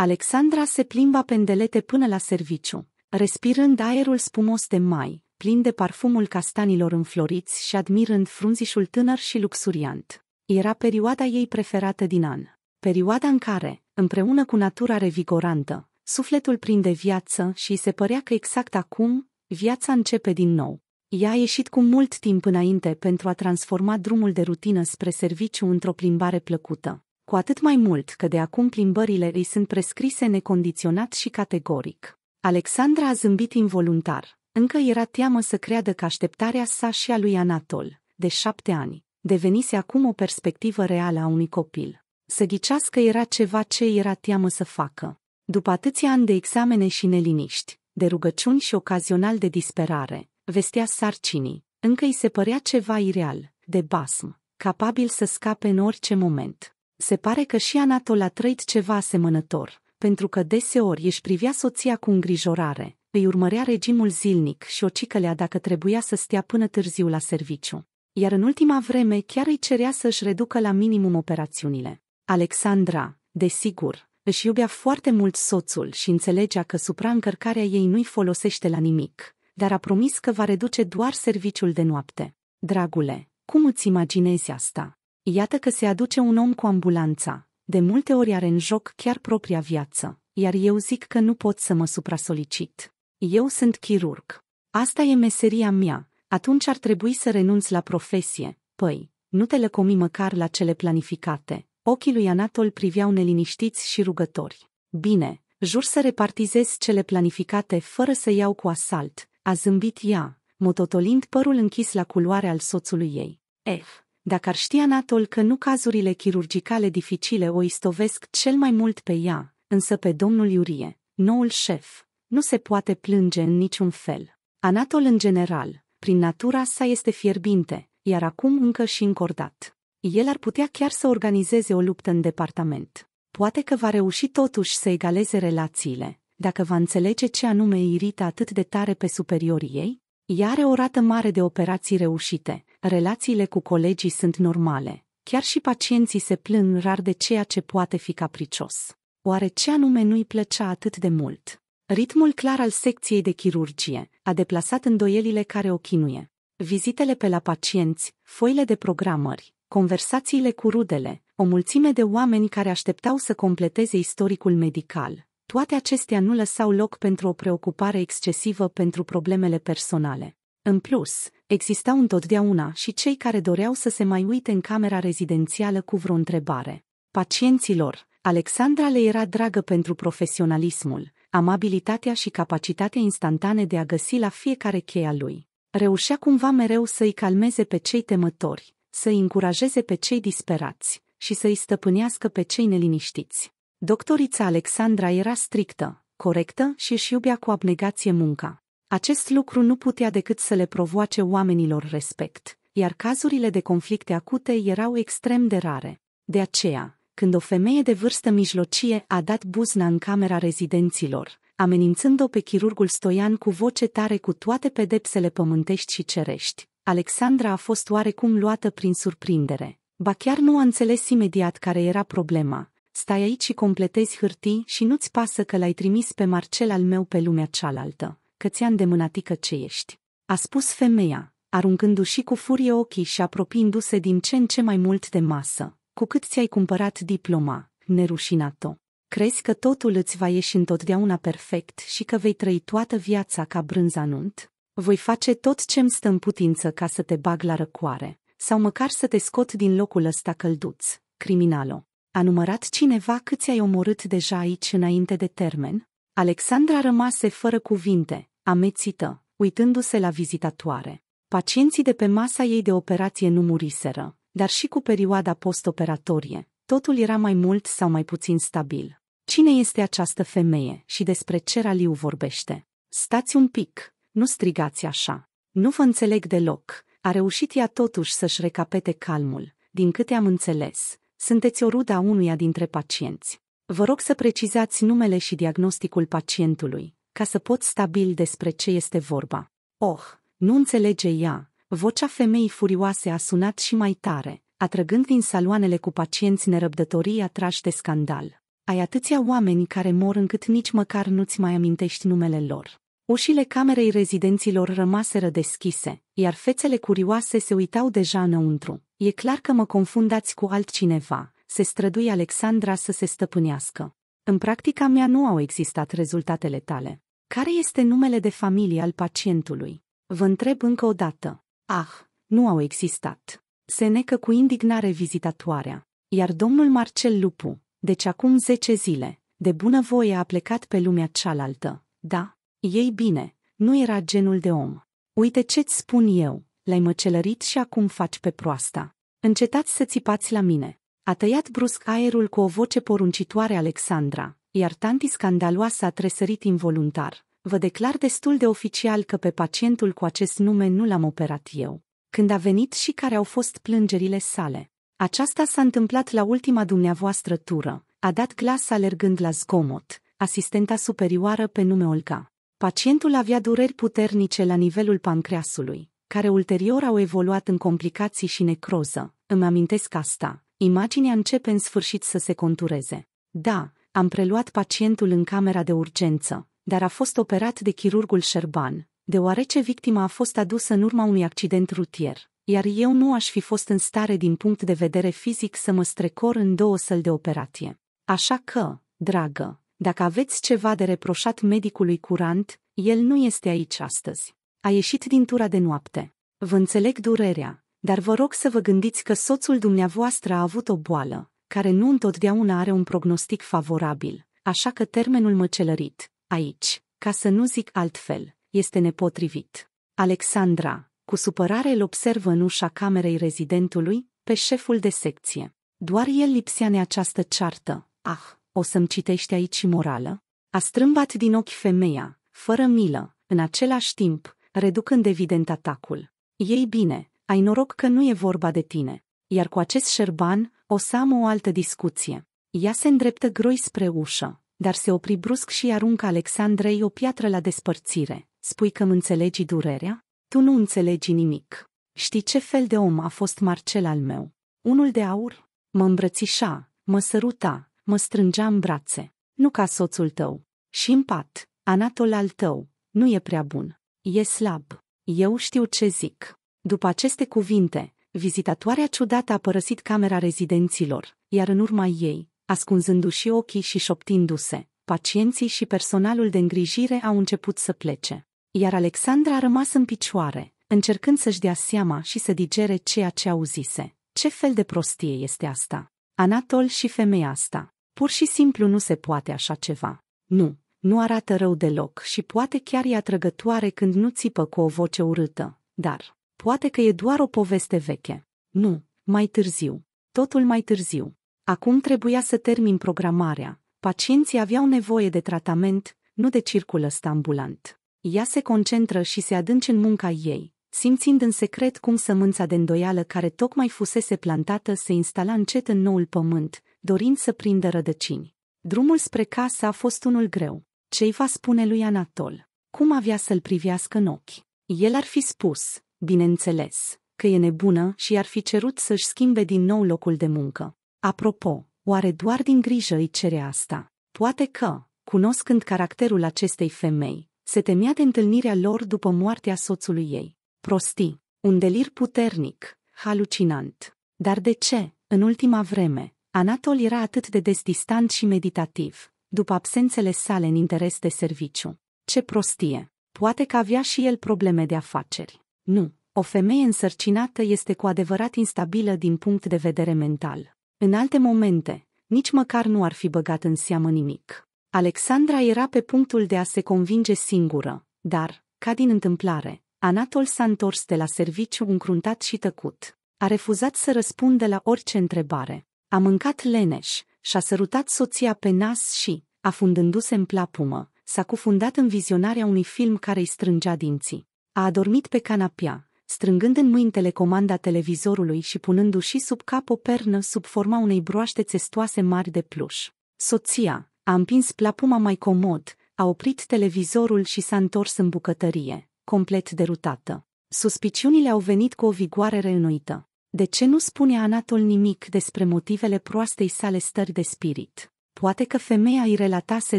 Alexandra se plimba pendelete până la serviciu, respirând aerul spumos de mai, plin de parfumul castanilor înfloriți și admirând frunzișul tânăr și luxuriant. Era perioada ei preferată din an. Perioada în care, împreună cu natura revigorantă, sufletul prinde viață și se părea că exact acum, viața începe din nou. Ea a ieșit cu mult timp înainte pentru a transforma drumul de rutină spre serviciu într-o plimbare plăcută cu atât mai mult că de acum plimbările îi sunt prescrise necondiționat și categoric. Alexandra a zâmbit involuntar. Încă era teamă să creadă că așteptarea sa și a lui Anatol, de șapte ani, devenise acum o perspectivă reală a unui copil. Să ghicească era ceva ce era teamă să facă. După atâția ani de examene și neliniști, de rugăciuni și ocazional de disperare, vestea sarcinii, încă îi se părea ceva ireal, de basm, capabil să scape în orice moment. Se pare că și Anatol a trăit ceva asemănător, pentru că deseori își privea soția cu îngrijorare, îi urmărea regimul zilnic și o cicălea dacă trebuia să stea până târziu la serviciu. Iar în ultima vreme chiar îi cerea să-și reducă la minimum operațiunile. Alexandra, desigur, își iubea foarte mult soțul și înțelegea că supraîncărcarea ei nu-i folosește la nimic, dar a promis că va reduce doar serviciul de noapte. Dragule, cum îți imaginezi asta? Iată că se aduce un om cu ambulanța, de multe ori are în joc chiar propria viață, iar eu zic că nu pot să mă supra-solicit. Eu sunt chirurg. Asta e meseria mea, atunci ar trebui să renunț la profesie. Păi, nu te lăcomi măcar la cele planificate. Ochii lui Anatol priveau neliniștiți și rugători. Bine, jur să repartizez cele planificate fără să iau cu asalt, a zâmbit ea, mototolind părul închis la culoare al soțului ei. F. Eh, dacă ar ști Anatol că nu cazurile chirurgicale dificile o istovesc cel mai mult pe ea, însă pe domnul Iurie, noul șef, nu se poate plânge în niciun fel. Anatol în general, prin natura sa este fierbinte, iar acum încă și încordat. El ar putea chiar să organizeze o luptă în departament. Poate că va reuși totuși să egaleze relațiile, dacă va înțelege ce anume irită atât de tare pe superiorii ei, ea are o rată mare de operații reușite, relațiile cu colegii sunt normale. Chiar și pacienții se plâng rar de ceea ce poate fi capricios. Oare ce anume nu-i plăcea atât de mult? Ritmul clar al secției de chirurgie a deplasat îndoielile care o chinuie. Vizitele pe la pacienți, foile de programări, conversațiile cu rudele, o mulțime de oameni care așteptau să completeze istoricul medical. Toate acestea nu lăsau loc pentru o preocupare excesivă pentru problemele personale. În plus, existau întotdeauna și cei care doreau să se mai uite în camera rezidențială cu vreo întrebare. Pacienților, Alexandra le era dragă pentru profesionalismul, amabilitatea și capacitatea instantane de a găsi la fiecare cheia lui. Reușea cumva mereu să-i calmeze pe cei temători, să-i încurajeze pe cei disperați și să-i stăpânească pe cei neliniștiți. Doctorița Alexandra era strictă, corectă și își iubea cu abnegație munca. Acest lucru nu putea decât să le provoace oamenilor respect, iar cazurile de conflicte acute erau extrem de rare. De aceea, când o femeie de vârstă mijlocie a dat buzna în camera rezidenților, amenințând-o pe chirurgul Stoian cu voce tare cu toate pedepsele pământești și cerești, Alexandra a fost oarecum luată prin surprindere. Ba chiar nu a înțeles imediat care era problema. Stai aici și completezi hârtii și nu-ți pasă că l-ai trimis pe Marcel al meu pe lumea cealaltă că ți-a îndemânatică ce ești. A spus femeia, aruncându-și cu furie ochii și apropiindu-se din ce în ce mai mult de masă, cu cât ți-ai cumpărat diploma, nerușinat-o. Crezi că totul îți va ieși întotdeauna perfect și că vei trăi toată viața ca brânza nunt? Voi face tot ce-mi stă în putință ca să te bag la răcoare, sau măcar să te scot din locul ăsta călduț, criminalo. A numărat cineva câți ai omorât deja aici înainte de termen? Alexandra rămase fără cuvinte, amețită, uitându-se la vizitatoare. Pacienții de pe masa ei de operație nu muriseră, dar și cu perioada postoperatorie, totul era mai mult sau mai puțin stabil. Cine este această femeie și despre ce Raliu vorbește? Stați un pic, nu strigați așa. Nu vă înțeleg deloc. A reușit ea totuși să-și recapete calmul. Din câte am înțeles, sunteți o ruda unuia dintre pacienți. Vă rog să precizați numele și diagnosticul pacientului, ca să pot stabil despre ce este vorba. Oh, nu înțelege ea, vocea femeii furioase a sunat și mai tare, atrăgând din saloanele cu pacienți nerăbdătorii atrași de scandal. Ai atâția oameni care mor încât nici măcar nu-ți mai amintești numele lor. Ușile camerei rezidenților rămaseră deschise, iar fețele curioase se uitau deja înăuntru. E clar că mă confundați cu altcineva, se strădui Alexandra să se stăpânească. În practica mea nu au existat rezultatele tale. Care este numele de familie al pacientului? Vă întreb încă o dată. Ah, nu au existat. Se necă cu indignare vizitatoarea. Iar domnul Marcel Lupu, deci acum zece zile, de voie a plecat pe lumea cealaltă. Da, ei bine, nu era genul de om. Uite ce-ți spun eu, l-ai măcelărit și acum faci pe proasta. Încetați să țipați la mine. A tăiat brusc aerul cu o voce poruncitoare Alexandra, iar tanti scandaloasă a tresărit involuntar. Vă declar destul de oficial că pe pacientul cu acest nume nu l-am operat eu. Când a venit și care au fost plângerile sale. Aceasta s-a întâmplat la ultima dumneavoastră tură. A dat glas alergând la zgomot, asistenta superioară pe nume Olga. Pacientul avea dureri puternice la nivelul pancreasului, care ulterior au evoluat în complicații și necroză. Îmi amintesc asta, Imaginea începe în sfârșit să se contureze. Da, am preluat pacientul în camera de urgență, dar a fost operat de chirurgul Șerban, deoarece victima a fost adusă în urma unui accident rutier, iar eu nu aș fi fost în stare din punct de vedere fizic să mă strecor în două săli de operație. Așa că, dragă, dacă aveți ceva de reproșat medicului curant, el nu este aici astăzi. A ieșit din tura de noapte. Vă înțeleg durerea, dar vă rog să vă gândiți că soțul dumneavoastră a avut o boală, care nu întotdeauna are un prognostic favorabil, așa că termenul măcelărit, aici, ca să nu zic altfel, este nepotrivit. Alexandra, cu supărare îl observă în ușa camerei rezidentului, pe șeful de secție. Doar el lipsea neaceastă ceartă. Ah, o să-mi citești aici morală? A strâmbat din ochi femeia, fără milă, în același timp, reducând evident atacul. Ei bine, ai noroc că nu e vorba de tine. Iar cu acest șerban, o să am o altă discuție. Ea se îndreptă groi spre ușă, dar se opri brusc și aruncă Alexandrei o piatră la despărțire. Spui că-mi înțelegi durerea? Tu nu înțelegi nimic. Știi ce fel de om a fost Marcel al meu? Unul de aur? Mă îmbrățișa, mă săruta, mă strângea în brațe. Nu ca soțul tău. Și în pat, Anatol al tău, nu e prea bun. E slab. Eu știu ce zic. După aceste cuvinte, vizitatoarea ciudată a părăsit camera rezidenților, iar în urma ei, ascunzându-și ochii și șoptindu-se, pacienții și personalul de îngrijire au început să plece. Iar Alexandra a rămas în picioare, încercând să-și dea seama și să digere ceea ce auzise. Ce fel de prostie este asta? Anatol și femeia asta. Pur și simplu nu se poate așa ceva. Nu, nu arată rău deloc și poate chiar e atrăgătoare când nu țipă cu o voce urâtă, dar Poate că e doar o poveste veche. Nu, mai târziu. Totul mai târziu. Acum trebuia să termin programarea. Pacienții aveau nevoie de tratament, nu de circulă ăsta ambulant. Ea se concentră și se adânci în munca ei, simțind în secret cum sămânța de îndoială care tocmai fusese plantată se instala încet în noul pământ, dorind să prindă rădăcini. Drumul spre casă a fost unul greu. Ce-i va spune lui Anatol? Cum avea să-l privească în ochi? El ar fi spus, bineînțeles, că e nebună și ar fi cerut să-și schimbe din nou locul de muncă. Apropo, oare doar din grijă îi cere asta? Poate că, cunoscând caracterul acestei femei, se temea de întâlnirea lor după moartea soțului ei. Prostii, un delir puternic, halucinant. Dar de ce, în ultima vreme, Anatol era atât de des și meditativ, după absențele sale în interes de serviciu? Ce prostie! Poate că avea și el probleme de afaceri. Nu, o femeie însărcinată este cu adevărat instabilă din punct de vedere mental. În alte momente, nici măcar nu ar fi băgat în seamă nimic. Alexandra era pe punctul de a se convinge singură, dar, ca din întâmplare, Anatol s-a întors de la serviciu încruntat și tăcut. A refuzat să răspundă la orice întrebare. A mâncat leneș, și-a sărutat soția pe nas și, afundându-se în plapumă, s-a cufundat în vizionarea unui film care îi strângea dinții. A adormit pe canapea, strângând în mâini telecomanda televizorului și punându-și sub cap o pernă sub forma unei broaște țestoase mari de pluș. Soția a împins plapuma mai comod, a oprit televizorul și s-a întors în bucătărie, complet derutată. Suspiciunile au venit cu o vigoare reînnoită. De ce nu spune Anatol nimic despre motivele proastei sale stări de spirit? Poate că femeia îi relatase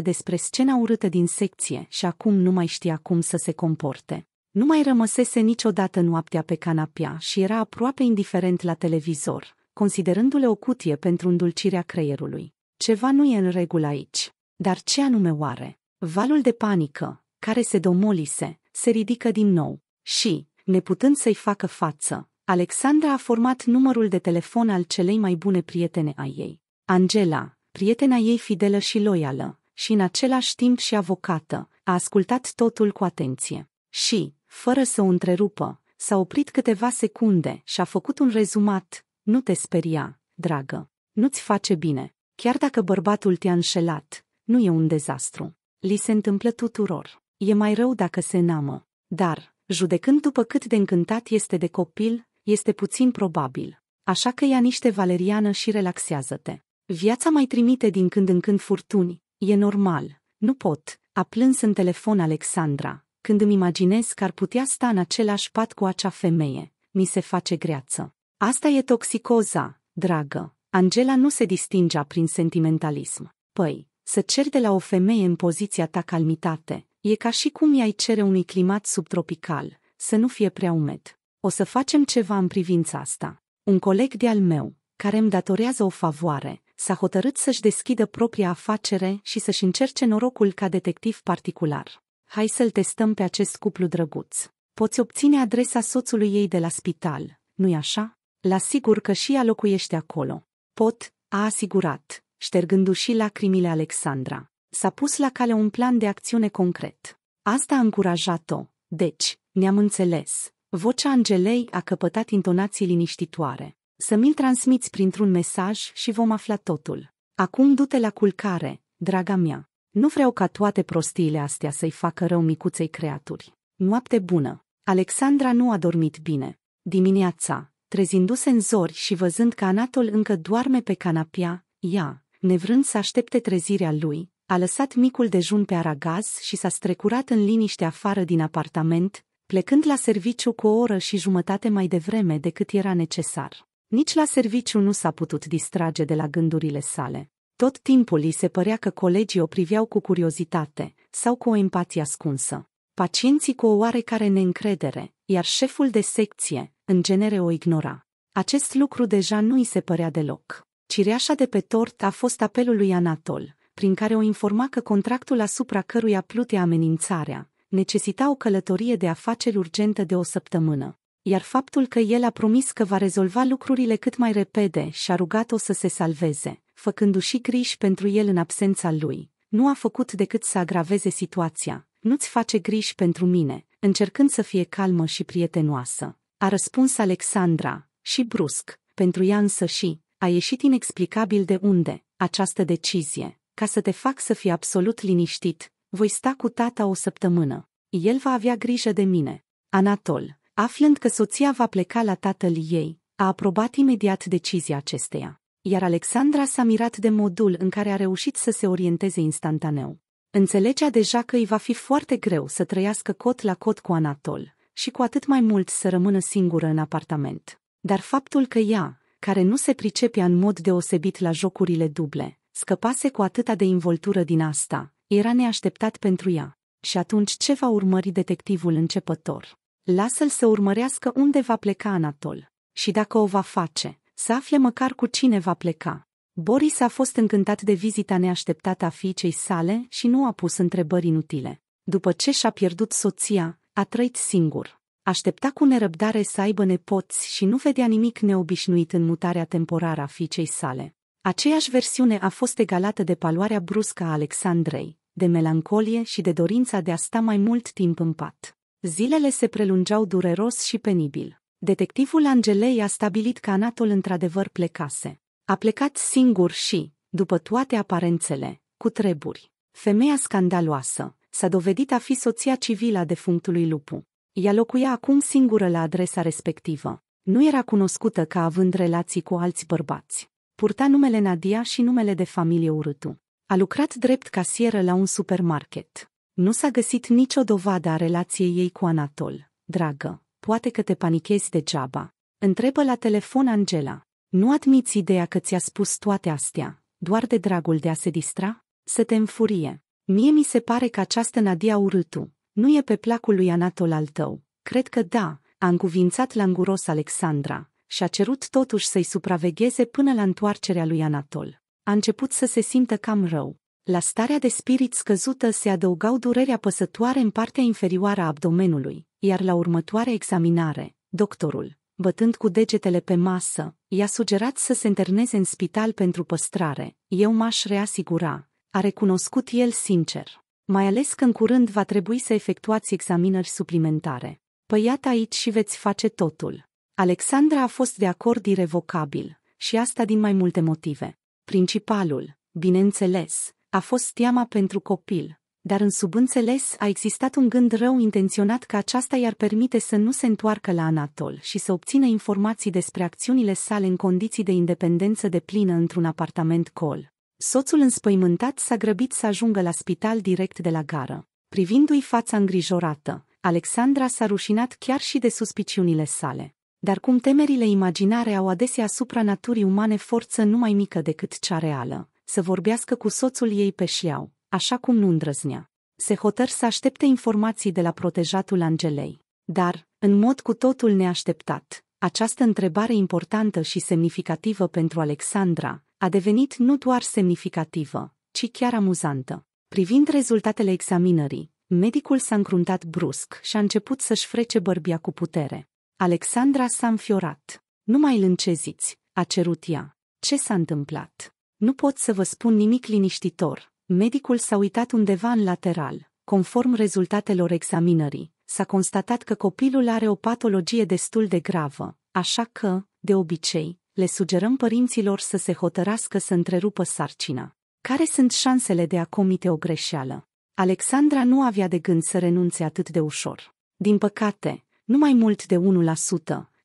despre scena urâtă din secție și acum nu mai știa cum să se comporte. Nu mai rămăsese niciodată noaptea pe canapea și era aproape indiferent la televizor, considerându-le o cutie pentru îndulcirea creierului. Ceva nu e în regulă aici. Dar ce anume oare? Valul de panică, care se domolise, se ridică din nou. Și, neputând să-i facă față, Alexandra a format numărul de telefon al celei mai bune prietene a ei. Angela, prietena ei fidelă și loială, și în același timp și avocată, a ascultat totul cu atenție. Și, fără să o întrerupă, s-a oprit câteva secunde și a făcut un rezumat. Nu te speria, dragă. Nu-ți face bine. Chiar dacă bărbatul te-a înșelat, nu e un dezastru. Li se întâmplă tuturor. E mai rău dacă se înamă. Dar, judecând după cât de încântat este de copil, este puțin probabil. Așa că ia niște valeriană și relaxează-te. Viața mai trimite din când în când furtuni. E normal. Nu pot. A plâns în telefon Alexandra, când îmi imaginez că ar putea sta în același pat cu acea femeie, mi se face greață. Asta e toxicoza, dragă. Angela nu se distingea prin sentimentalism. Păi, să ceri de la o femeie în poziția ta calmitate, e ca și cum i-ai cere unui climat subtropical, să nu fie prea umed. O să facem ceva în privința asta. Un coleg de-al meu, care îmi datorează o favoare, s-a hotărât să-și deschidă propria afacere și să-și încerce norocul ca detectiv particular. Hai să-l testăm pe acest cuplu drăguț. Poți obține adresa soțului ei de la spital, nu-i așa? La sigur că și ea locuiește acolo. Pot, a asigurat, ștergându-și lacrimile Alexandra. S-a pus la cale un plan de acțiune concret. Asta a încurajat-o. Deci, ne-am înțeles. Vocea Angelei a căpătat intonații liniștitoare. Să mi-l transmiți printr-un mesaj și vom afla totul. Acum du-te la culcare, draga mea. Nu vreau ca toate prostiile astea să-i facă rău micuței creaturi. Noapte bună! Alexandra nu a dormit bine. Dimineața, trezindu-se în zori și văzând că Anatol încă doarme pe canapea, ea, nevrând să aștepte trezirea lui, a lăsat micul dejun pe aragaz și s-a strecurat în liniște afară din apartament, plecând la serviciu cu o oră și jumătate mai devreme decât era necesar. Nici la serviciu nu s-a putut distrage de la gândurile sale. Tot timpul îi se părea că colegii o priveau cu curiozitate sau cu o empatie ascunsă. Pacienții cu o oarecare neîncredere, iar șeful de secție, în genere, o ignora. Acest lucru deja nu îi se părea deloc. Cireașa de pe tort a fost apelul lui Anatol, prin care o informa că contractul asupra căruia plutea amenințarea necesita o călătorie de afaceri urgentă de o săptămână. Iar faptul că el a promis că va rezolva lucrurile cât mai repede și a rugat-o să se salveze, făcându-și griji pentru el în absența lui. Nu a făcut decât să agraveze situația. Nu-ți face griji pentru mine, încercând să fie calmă și prietenoasă. A răspuns Alexandra, și brusc, pentru ea însă și, a ieșit inexplicabil de unde, această decizie. Ca să te fac să fii absolut liniștit, voi sta cu tata o săptămână. El va avea grijă de mine. Anatol, aflând că soția va pleca la tatăl ei, a aprobat imediat decizia acesteia iar Alexandra s-a mirat de modul în care a reușit să se orienteze instantaneu. Înțelegea deja că îi va fi foarte greu să trăiască cot la cot cu Anatol și cu atât mai mult să rămână singură în apartament. Dar faptul că ea, care nu se pricepea în mod deosebit la jocurile duble, scăpase cu atâta de involtură din asta, era neașteptat pentru ea. Și atunci ce va urmări detectivul începător? Lasă-l să urmărească unde va pleca Anatol. Și dacă o va face, să afle măcar cu cine va pleca. Boris a fost încântat de vizita neașteptată a fiicei sale și nu a pus întrebări inutile. După ce și-a pierdut soția, a trăit singur. Aștepta cu nerăbdare să aibă nepoți și nu vedea nimic neobișnuit în mutarea temporară a fiicei sale. Aceeași versiune a fost egalată de paloarea bruscă a Alexandrei, de melancolie și de dorința de a sta mai mult timp în pat. Zilele se prelungeau dureros și penibil. Detectivul Angelei a stabilit că Anatol într-adevăr plecase. A plecat singur și, după toate aparențele, cu treburi. Femeia scandaloasă s-a dovedit a fi soția civilă a defunctului Lupu. Ea locuia acum singură la adresa respectivă. Nu era cunoscută ca având relații cu alți bărbați. Purta numele Nadia și numele de familie urâtu. A lucrat drept casieră la un supermarket. Nu s-a găsit nicio dovadă a relației ei cu Anatol, dragă, poate că te panichezi degeaba. Întrebă la telefon Angela. Nu admiți ideea că ți-a spus toate astea, doar de dragul de a se distra? Să te înfurie. Mie mi se pare că această Nadia Urâtu nu e pe placul lui Anatol al tău. Cred că da, a încuvințat languros Alexandra și a cerut totuși să-i supravegheze până la întoarcerea lui Anatol. A început să se simtă cam rău. La starea de spirit scăzută se adăugau durerea păsătoare în partea inferioară a abdomenului, iar la următoarea examinare, doctorul, bătând cu degetele pe masă, i-a sugerat să se interneze în spital pentru păstrare, eu m-aș reasigura, a recunoscut el sincer. Mai ales că în curând va trebui să efectuați examinări suplimentare. Păi iată aici și veți face totul. Alexandra a fost de acord irevocabil, și asta din mai multe motive. Principalul, bineînțeles, a fost teama pentru copil, dar în subînțeles a existat un gând rău intenționat că aceasta i-ar permite să nu se întoarcă la Anatol și să obțină informații despre acțiunile sale în condiții de independență de plină într-un apartament col. Soțul înspăimântat s-a grăbit să ajungă la spital direct de la gară. Privindu-i fața îngrijorată, Alexandra s-a rușinat chiar și de suspiciunile sale. Dar cum temerile imaginare au adesea asupra naturii umane forță nu mai mică decât cea reală, să vorbească cu soțul ei pe șiau, așa cum nu îndrăznea. Se hotăr să aștepte informații de la protejatul Angelei. Dar, în mod cu totul neașteptat, această întrebare importantă și semnificativă pentru Alexandra a devenit nu doar semnificativă, ci chiar amuzantă. Privind rezultatele examinării, medicul s-a încruntat brusc și a început să-și frece bărbia cu putere. Alexandra s-a înfiorat. Nu mai lânceziți, a cerut ea. Ce s-a întâmplat? Nu pot să vă spun nimic liniștitor, Medicul s-a uitat undeva în lateral. Conform rezultatelor examinării, s-a constatat că copilul are o patologie destul de gravă, așa că, de obicei, le sugerăm părinților să se hotărască să întrerupă sarcina. Care sunt șansele de a comite o greșeală? Alexandra nu avea de gând să renunțe atât de ușor. Din păcate, nu mai mult de 1%,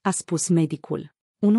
a spus medicul. 1%?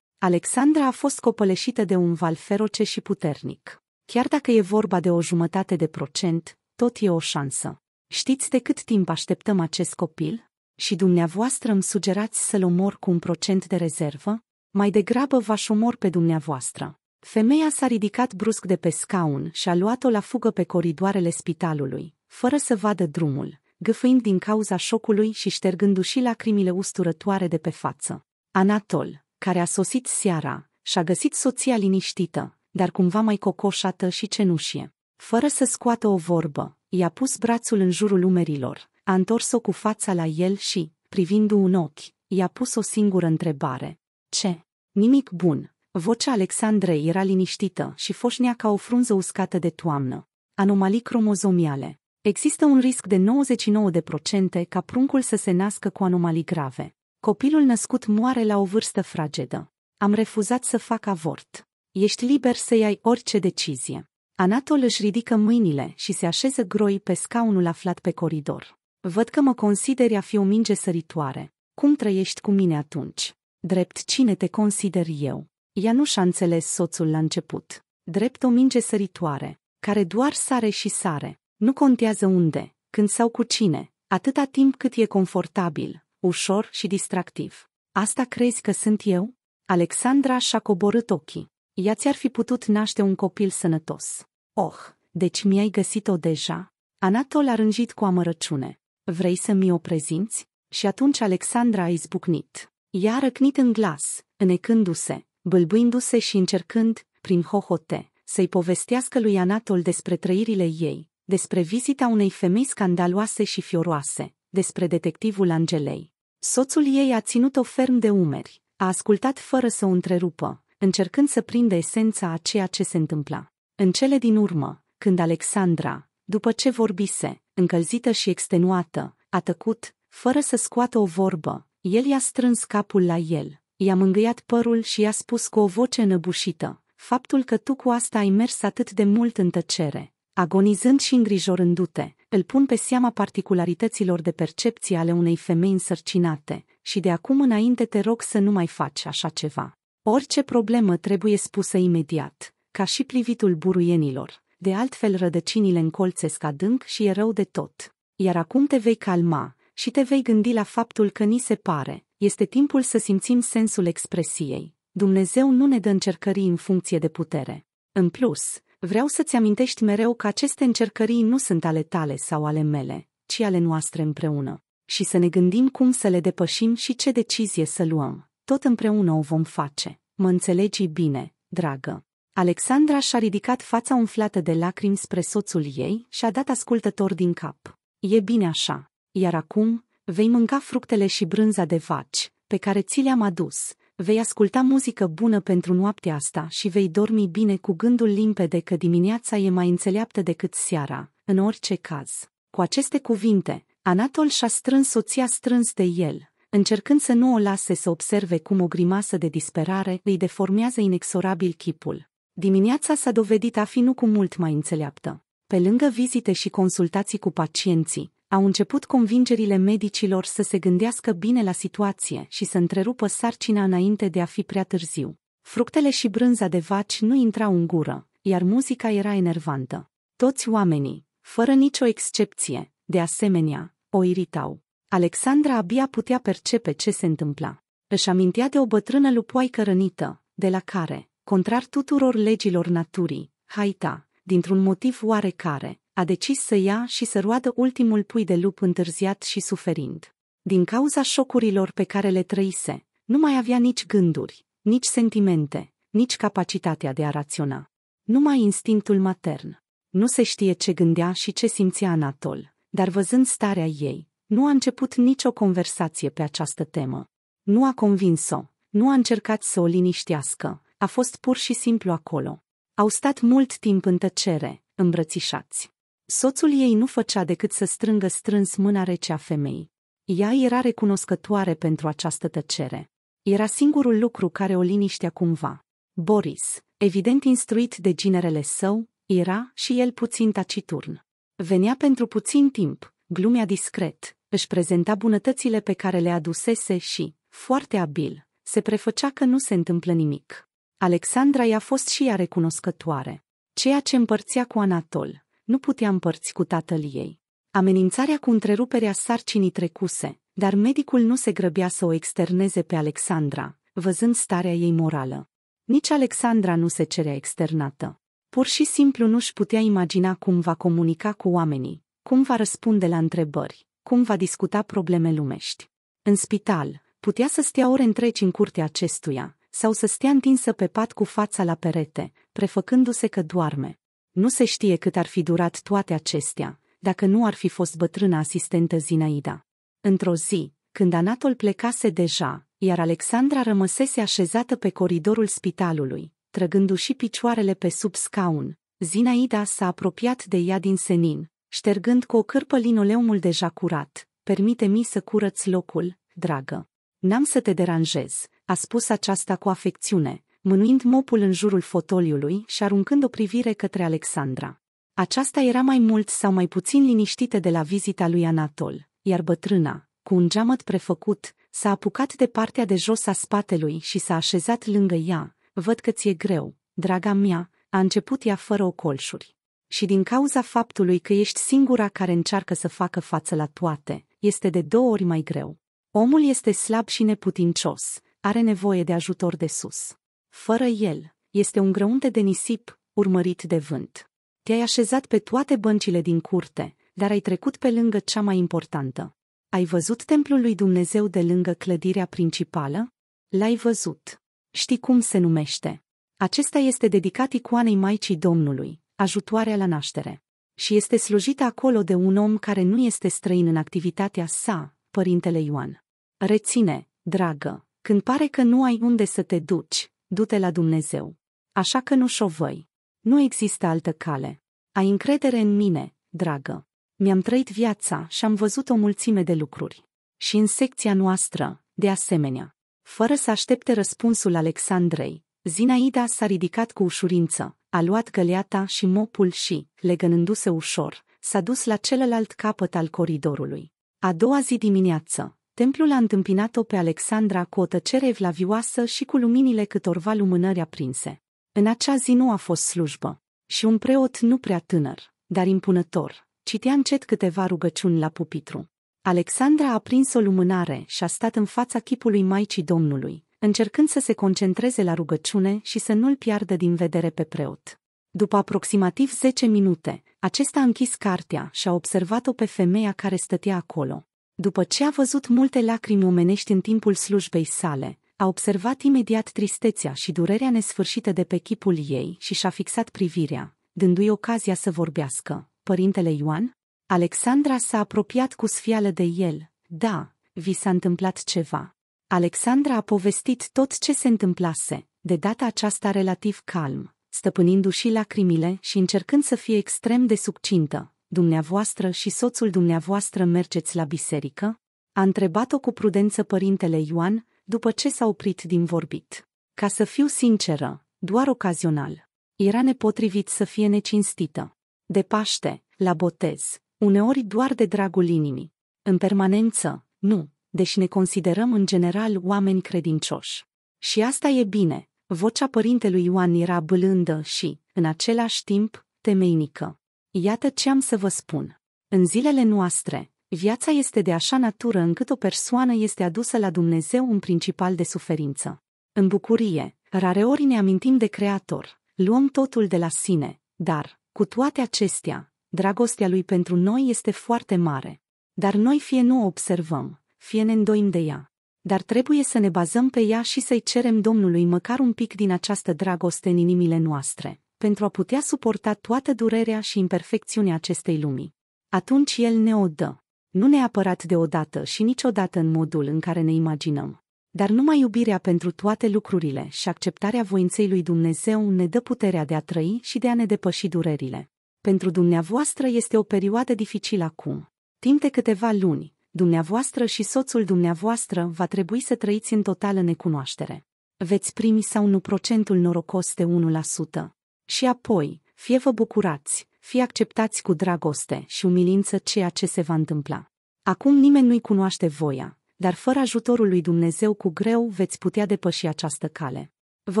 Alexandra a fost copăleșită de un val feroce și puternic. Chiar dacă e vorba de o jumătate de procent, tot e o șansă. Știți de cât timp așteptăm acest copil? Și dumneavoastră îmi sugerați să-l omor cu un procent de rezervă? Mai degrabă v-aș omor pe dumneavoastră. Femeia s-a ridicat brusc de pe scaun și a luat-o la fugă pe coridoarele spitalului, fără să vadă drumul, gâfâind din cauza șocului și ștergându-și lacrimile usturătoare de pe față. Anatol, care a sosit seara, și-a găsit soția liniștită, dar cumva mai cocoșată și cenușie. Fără să scoată o vorbă, i-a pus brațul în jurul umerilor, a întors-o cu fața la el și, privindu-o în ochi, i-a pus o singură întrebare. Ce? Nimic bun. Vocea Alexandrei era liniștită și foșnea ca o frunză uscată de toamnă. Anomalii cromozomiale. Există un risc de 99% ca pruncul să se nască cu anomalii grave. Copilul născut moare la o vârstă fragedă. Am refuzat să fac avort. Ești liber să iei orice decizie. Anatol își ridică mâinile și se așeză groi pe scaunul aflat pe coridor. Văd că mă consideri a fi o minge săritoare. Cum trăiești cu mine atunci? Drept cine te consider eu? Ea nu și-a înțeles soțul la început. Drept o minge săritoare, care doar sare și sare. Nu contează unde, când sau cu cine, atâta timp cât e confortabil, ușor și distractiv. Asta crezi că sunt eu? Alexandra și-a coborât ochii. Ea ți-ar fi putut naște un copil sănătos. Oh, deci mi-ai găsit-o deja. Anatol a rânjit cu amărăciune. Vrei să mi o prezinți? Și atunci Alexandra a izbucnit. Ea a răcnit în glas, înecându-se, bâlbâindu-se și încercând, prin hohote, să-i povestească lui Anatol despre trăirile ei, despre vizita unei femei scandaloase și fioroase, despre detectivul Angelei. Soțul ei a ținut-o ferm de umeri, a ascultat fără să o întrerupă, încercând să prindă esența a ceea ce se întâmpla. În cele din urmă, când Alexandra, după ce vorbise, încălzită și extenuată, a tăcut, fără să scoată o vorbă, el i-a strâns capul la el, i-a mângâiat părul și i-a spus cu o voce înăbușită, faptul că tu cu asta ai mers atât de mult în tăcere, agonizând și îngrijorându-te, îl pun pe seama particularităților de percepție ale unei femei însărcinate și de acum înainte te rog să nu mai faci așa ceva. Orice problemă trebuie spusă imediat, ca și plivitul buruienilor, de altfel rădăcinile încolțesc adânc și e rău de tot. Iar acum te vei calma și te vei gândi la faptul că ni se pare, este timpul să simțim sensul expresiei. Dumnezeu nu ne dă încercări în funcție de putere. În plus, vreau să-ți amintești mereu că aceste încercări nu sunt ale tale sau ale mele, ci ale noastre împreună. Și să ne gândim cum să le depășim și ce decizie să luăm tot împreună o vom face. Mă înțelegi bine, dragă. Alexandra și-a ridicat fața umflată de lacrimi spre soțul ei și a dat ascultător din cap. E bine așa. Iar acum, vei mânca fructele și brânza de vaci, pe care ți le-am adus, vei asculta muzică bună pentru noaptea asta și vei dormi bine cu gândul limpede că dimineața e mai înțeleaptă decât seara, în orice caz. Cu aceste cuvinte, Anatol și-a strâns soția strâns de el încercând să nu o lase să observe cum o grimasă de disperare îi deformează inexorabil chipul. Dimineața s-a dovedit a fi nu cu mult mai înțeleaptă. Pe lângă vizite și consultații cu pacienții, au început convingerile medicilor să se gândească bine la situație și să întrerupă sarcina înainte de a fi prea târziu. Fructele și brânza de vaci nu intrau în gură, iar muzica era enervantă. Toți oamenii, fără nicio excepție, de asemenea, o iritau. Alexandra abia putea percepe ce se întâmpla. Își amintea de o bătrână lupoaică rănită, de la care, contrar tuturor legilor naturii, Haita, dintr-un motiv oarecare, a decis să ia și să roadă ultimul pui de lup întârziat și suferind. Din cauza șocurilor pe care le trăise, nu mai avea nici gânduri, nici sentimente, nici capacitatea de a raționa. Numai instinctul matern. Nu se știe ce gândea și ce simțea Anatol, dar văzând starea ei, nu a început nicio conversație pe această temă. Nu a convins-o, nu a încercat să o liniștească, a fost pur și simplu acolo. Au stat mult timp în tăcere, îmbrățișați. Soțul ei nu făcea decât să strângă strâns mâna rece a femeii. Ea era recunoscătoare pentru această tăcere. Era singurul lucru care o liniștea cumva. Boris, evident instruit de ginerele său, era și el puțin taciturn. Venea pentru puțin timp, glumea discret, își prezenta bunătățile pe care le adusese și, foarte abil, se prefăcea că nu se întâmplă nimic. Alexandra i-a fost și ea recunoscătoare. Ceea ce împărțea cu Anatol, nu putea împărți cu tatăl ei. Amenințarea cu întreruperea sarcinii trecuse, dar medicul nu se grăbea să o externeze pe Alexandra, văzând starea ei morală. Nici Alexandra nu se cerea externată. Pur și simplu nu-și putea imagina cum va comunica cu oamenii, cum va răspunde la întrebări, cum va discuta probleme lumești. În spital, putea să stea ore întregi în curtea acestuia, sau să stea întinsă pe pat cu fața la perete, prefăcându-se că doarme. Nu se știe cât ar fi durat toate acestea, dacă nu ar fi fost bătrâna asistentă Zinaida. Într-o zi, când Anatol plecase deja, iar Alexandra rămăsese așezată pe coridorul spitalului, trăgându-și picioarele pe sub scaun, Zinaida s-a apropiat de ea din senin, Ștergând cu o cârpă linoleumul deja curat, permite-mi să curăț locul, dragă. N-am să te deranjez, a spus aceasta cu afecțiune, mânuind mopul în jurul fotoliului și aruncând o privire către Alexandra. Aceasta era mai mult sau mai puțin liniștită de la vizita lui Anatol, iar bătrâna, cu un geamăt prefăcut, s-a apucat de partea de jos a spatelui și s-a așezat lângă ea. Văd că ți-e greu, draga mea, a început ea fără ocolșuri și din cauza faptului că ești singura care încearcă să facă față la toate, este de două ori mai greu. Omul este slab și neputincios, are nevoie de ajutor de sus. Fără el, este un grăunte de nisip, urmărit de vânt. Te-ai așezat pe toate băncile din curte, dar ai trecut pe lângă cea mai importantă. Ai văzut templul lui Dumnezeu de lângă clădirea principală? L-ai văzut. Știi cum se numește. Acesta este dedicat icoanei Maicii Domnului, ajutoarea la naștere. Și este slujită acolo de un om care nu este străin în activitatea sa, părintele Ioan. Reține, dragă, când pare că nu ai unde să te duci, du-te la Dumnezeu. Așa că nu șovăi. Nu există altă cale. Ai încredere în mine, dragă. Mi-am trăit viața și am văzut o mulțime de lucruri. Și în secția noastră, de asemenea. Fără să aștepte răspunsul Alexandrei, Zinaida s-a ridicat cu ușurință, a luat găleata și mopul și, legănându-se ușor, s-a dus la celălalt capăt al coridorului. A doua zi dimineață, templul a întâmpinat-o pe Alexandra cu o tăcere evlavioasă și cu luminile câtorva lumânări aprinse. În acea zi nu a fost slujbă. Și un preot nu prea tânăr, dar impunător, citea încet câteva rugăciuni la pupitru. Alexandra a aprins o lumânare și a stat în fața chipului Maicii Domnului, încercând să se concentreze la rugăciune și să nu-l piardă din vedere pe preot. După aproximativ 10 minute, acesta a închis cartea și a observat-o pe femeia care stătea acolo. După ce a văzut multe lacrimi omenești în timpul slujbei sale, a observat imediat tristețea și durerea nesfârșită de pe chipul ei și și-a fixat privirea, dându-i ocazia să vorbească. Părintele Ioan? Alexandra s-a apropiat cu sfială de el. Da, vi s-a întâmplat ceva. Alexandra a povestit tot ce se întâmplase, de data aceasta relativ calm, stăpânindu-și lacrimile și încercând să fie extrem de succintă. Dumneavoastră și soțul dumneavoastră mergeți la biserică? A întrebat-o cu prudență părintele Ioan, după ce s-a oprit din vorbit. Ca să fiu sinceră, doar ocazional. Era nepotrivit să fie necinstită. De Paște, la botez, uneori doar de dragul inimii. În permanență, nu, deși ne considerăm în general oameni credincioși. Și asta e bine, vocea părintelui Ioan era blândă și, în același timp, temeinică. Iată ce am să vă spun. În zilele noastre, viața este de așa natură încât o persoană este adusă la Dumnezeu în principal de suferință. În bucurie, rareori ne amintim de Creator, luăm totul de la sine, dar, cu toate acestea, dragostea lui pentru noi este foarte mare. Dar noi fie nu o observăm, fie ne îndoim de ea. Dar trebuie să ne bazăm pe ea și să-i cerem Domnului măcar un pic din această dragoste în inimile noastre, pentru a putea suporta toată durerea și imperfecțiunea acestei lumii. Atunci El ne o dă. Nu neapărat deodată și niciodată în modul în care ne imaginăm. Dar numai iubirea pentru toate lucrurile și acceptarea voinței lui Dumnezeu ne dă puterea de a trăi și de a ne depăși durerile. Pentru dumneavoastră este o perioadă dificilă acum. Timp de câteva luni, dumneavoastră și soțul dumneavoastră va trebui să trăiți în totală necunoaștere. Veți primi sau nu procentul norocos de 1%. Și apoi, fie vă bucurați, fie acceptați cu dragoste și umilință ceea ce se va întâmpla. Acum nimeni nu-i cunoaște voia, dar fără ajutorul lui Dumnezeu cu greu veți putea depăși această cale. Vă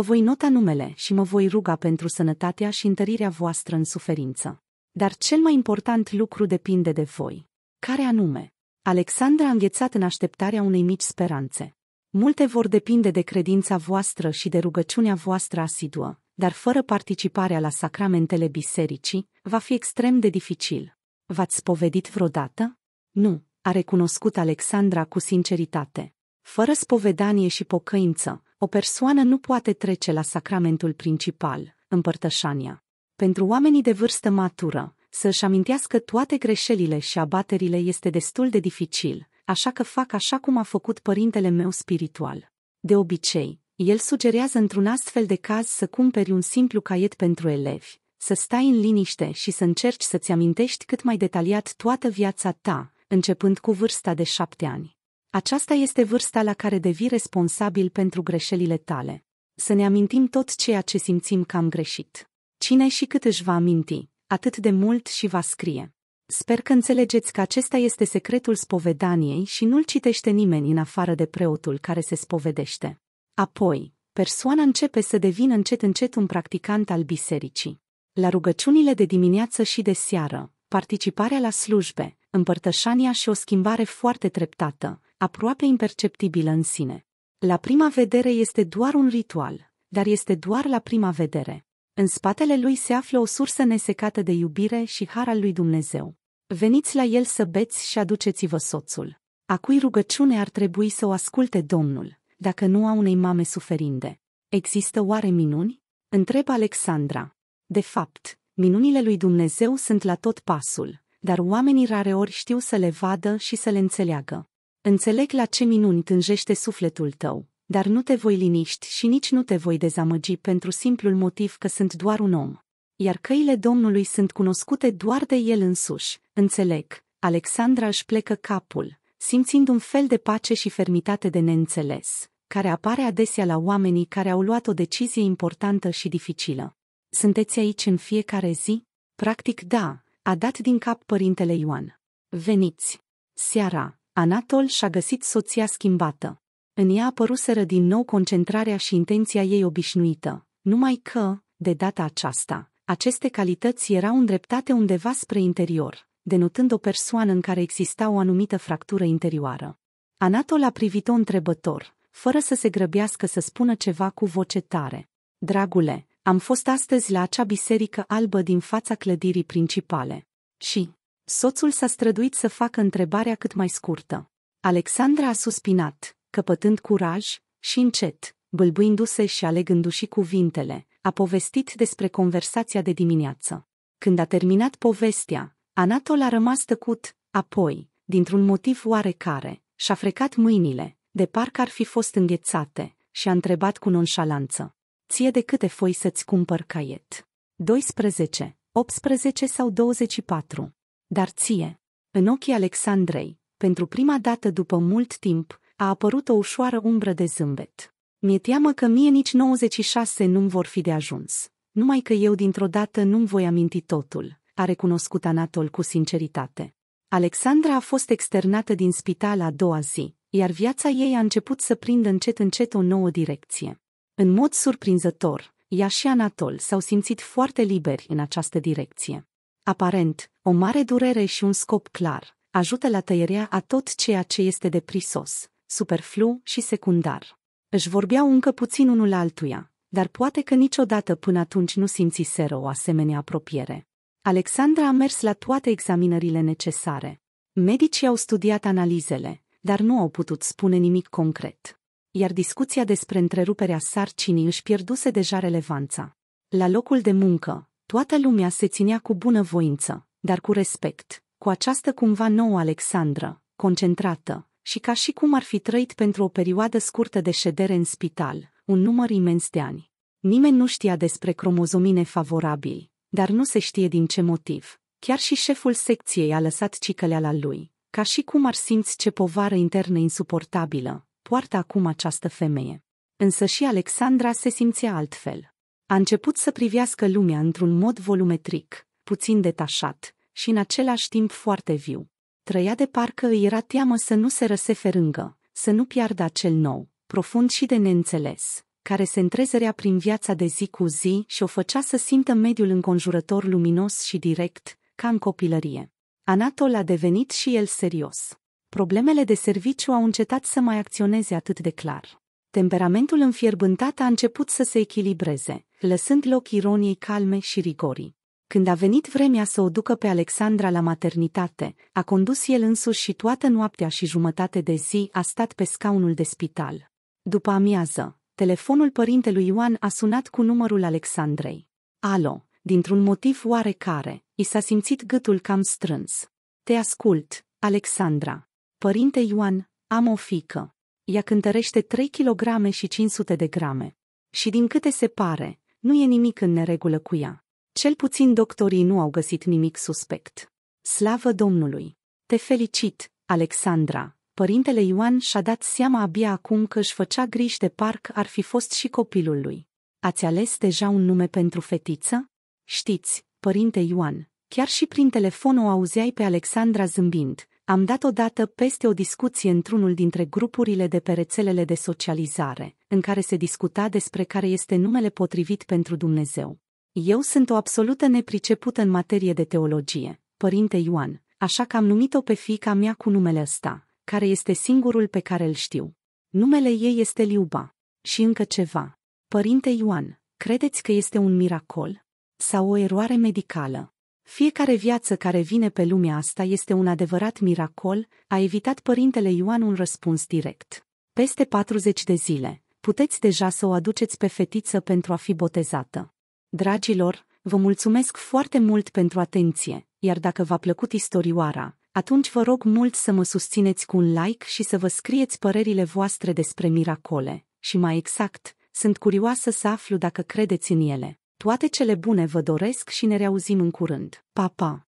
voi nota numele și mă voi ruga pentru sănătatea și întărirea voastră în suferință. Dar cel mai important lucru depinde de voi. Care anume? Alexandra a înghețat în așteptarea unei mici speranțe. Multe vor depinde de credința voastră și de rugăciunea voastră asiduă, dar fără participarea la sacramentele bisericii, va fi extrem de dificil. V-ați spovedit vreodată? Nu, a recunoscut Alexandra cu sinceritate. Fără spovedanie și pocăință, o persoană nu poate trece la sacramentul principal, împărtășania. Pentru oamenii de vârstă matură, să-și amintească toate greșelile și abaterile este destul de dificil, așa că fac așa cum a făcut părintele meu spiritual. De obicei, el sugerează într-un astfel de caz să cumperi un simplu caiet pentru elevi, să stai în liniște și să încerci să-ți amintești cât mai detaliat toată viața ta, începând cu vârsta de șapte ani. Aceasta este vârsta la care devii responsabil pentru greșelile tale. Să ne amintim tot ceea ce simțim că am greșit. Cine și cât își va aminti, atât de mult și va scrie. Sper că înțelegeți că acesta este secretul spovedaniei și nu-l citește nimeni în afară de preotul care se spovedește. Apoi, persoana începe să devină încet încet un practicant al bisericii. La rugăciunile de dimineață și de seară, participarea la slujbe, împărtășania și o schimbare foarte treptată, aproape imperceptibilă în sine. La prima vedere este doar un ritual, dar este doar la prima vedere. În spatele lui se află o sursă nesecată de iubire și har al lui Dumnezeu. Veniți la el să beți și aduceți-vă soțul. A cui rugăciune ar trebui să o asculte Domnul, dacă nu a unei mame suferinde? Există oare minuni? Întreb Alexandra. De fapt, minunile lui Dumnezeu sunt la tot pasul, dar oamenii rareori știu să le vadă și să le înțeleagă. Înțeleg la ce minuni tânjește sufletul tău, dar nu te voi liniști și nici nu te voi dezamăgi pentru simplul motiv că sunt doar un om. Iar căile Domnului sunt cunoscute doar de el însuși, înțeleg. Alexandra își plecă capul, simțind un fel de pace și fermitate de neînțeles, care apare adesea la oamenii care au luat o decizie importantă și dificilă. Sunteți aici în fiecare zi? Practic da, a dat din cap părintele Ioan. Veniți! Seara, Anatol și-a găsit soția schimbată. În ea apăruseră din nou concentrarea și intenția ei obișnuită, numai că, de data aceasta, aceste calități erau îndreptate undeva spre interior, denotând o persoană în care exista o anumită fractură interioară. Anatol a privit-o întrebător, fără să se grăbească să spună ceva cu voce tare. Dragule, am fost astăzi la acea biserică albă din fața clădirii principale. Și soțul s-a străduit să facă întrebarea cât mai scurtă. Alexandra a suspinat, căpătând curaj și încet, bâlbâindu-se și alegându-și cuvintele, a povestit despre conversația de dimineață. Când a terminat povestea, Anatol a rămas tăcut, apoi, dintr-un motiv oarecare, și-a frecat mâinile, de parcă ar fi fost înghețate, și a întrebat cu nonșalanță. Ție de câte foi să-ți cumpăr caiet? 12, 18 sau 24. Dar ție, în ochii Alexandrei, pentru prima dată după mult timp, a apărut o ușoară umbră de zâmbet. Mi-e teamă că mie nici 96 nu-mi vor fi de ajuns, numai că eu dintr-o dată nu-mi voi aminti totul, a recunoscut Anatol cu sinceritate. Alexandra a fost externată din spital a doua zi, iar viața ei a început să prindă încet încet o nouă direcție. În mod surprinzător, ea și Anatol s-au simțit foarte liberi în această direcție. Aparent, o mare durere și un scop clar ajută la tăierea a tot ceea ce este de prisos, superflu și secundar. Își vorbeau încă puțin unul altuia, dar poate că niciodată până atunci nu simțiseră o asemenea apropiere. Alexandra a mers la toate examinările necesare. Medicii au studiat analizele, dar nu au putut spune nimic concret. Iar discuția despre întreruperea sarcinii își pierduse deja relevanța. La locul de muncă, toată lumea se ținea cu bună voință, dar cu respect, cu această cumva nouă Alexandra, concentrată, și ca și cum ar fi trăit pentru o perioadă scurtă de ședere în spital, un număr imens de ani. Nimeni nu știa despre cromozomine favorabili, dar nu se știe din ce motiv. Chiar și șeful secției a lăsat la lui, ca și cum ar simți ce povară internă insuportabilă poartă acum această femeie. Însă și Alexandra se simțea altfel. A început să privească lumea într-un mod volumetric, puțin detașat și în același timp foarte viu. Trăia de parcă îi era teamă să nu se răseferângă, să nu piardă acel nou, profund și de neînțeles, care se întrezărea prin viața de zi cu zi și o făcea să simtă mediul înconjurător luminos și direct, ca în copilărie. Anatol a devenit și el serios. Problemele de serviciu au încetat să mai acționeze atât de clar. Temperamentul înfierbântat a început să se echilibreze, lăsând loc ironiei calme și rigorii. Când a venit vremea să o ducă pe Alexandra la maternitate, a condus el însuși și toată noaptea și jumătate de zi a stat pe scaunul de spital. După amiază, telefonul părintelui Ioan a sunat cu numărul Alexandrei. Alo, dintr-un motiv oarecare, i s-a simțit gâtul cam strâns. Te ascult, Alexandra. Părinte Ioan, am o fică. Ea cântărește 3 kg și 500 de grame. Și din câte se pare, nu e nimic în neregulă cu ea. Cel puțin doctorii nu au găsit nimic suspect. Slavă Domnului! Te felicit, Alexandra! Părintele Ioan și-a dat seama abia acum că își făcea griji de parc ar fi fost și copilul lui. Ați ales deja un nume pentru fetiță? Știți, părinte Ioan, chiar și prin telefon o auzeai pe Alexandra zâmbind. Am dat odată peste o discuție într-unul dintre grupurile de pe rețelele de socializare, în care se discuta despre care este numele potrivit pentru Dumnezeu. Eu sunt o absolută nepricepută în materie de teologie, părinte Ioan, așa că am numit-o pe fica mea cu numele ăsta, care este singurul pe care îl știu. Numele ei este Liuba. Și încă ceva. Părinte Ioan, credeți că este un miracol? Sau o eroare medicală? Fiecare viață care vine pe lumea asta este un adevărat miracol, a evitat părintele Ioan un răspuns direct. Peste 40 de zile, puteți deja să o aduceți pe fetiță pentru a fi botezată. Dragilor, vă mulțumesc foarte mult pentru atenție, iar dacă v-a plăcut istorioara, atunci vă rog mult să mă susțineți cu un like și să vă scrieți părerile voastre despre miracole, și mai exact, sunt curioasă să aflu dacă credeți în ele. Toate cele bune vă doresc și ne reauzim în curând. Pa, pa!